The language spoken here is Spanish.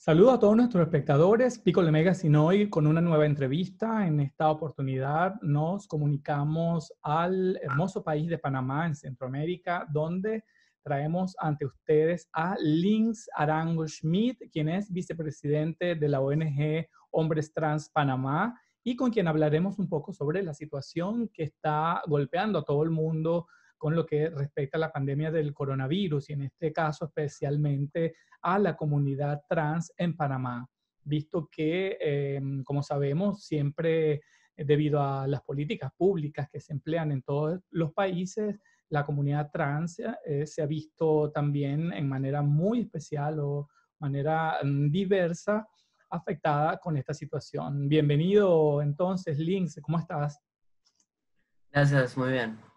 Saludos a todos nuestros espectadores. Pico Lemega hoy con una nueva entrevista. En esta oportunidad nos comunicamos al hermoso país de Panamá, en Centroamérica, donde traemos ante ustedes a Lynx Arango Schmidt, quien es vicepresidente de la ONG Hombres Trans Panamá y con quien hablaremos un poco sobre la situación que está golpeando a todo el mundo con lo que respecta a la pandemia del coronavirus y en este caso especialmente a la comunidad trans en Panamá, visto que, em, como sabemos, siempre eh, debido a las políticas públicas que se emplean en todos los países, la comunidad trans eh, se ha visto también en manera muy especial o manera mm, diversa afectada con esta situación. Bienvenido entonces, Links, ¿cómo estás? Gracias, muy bien.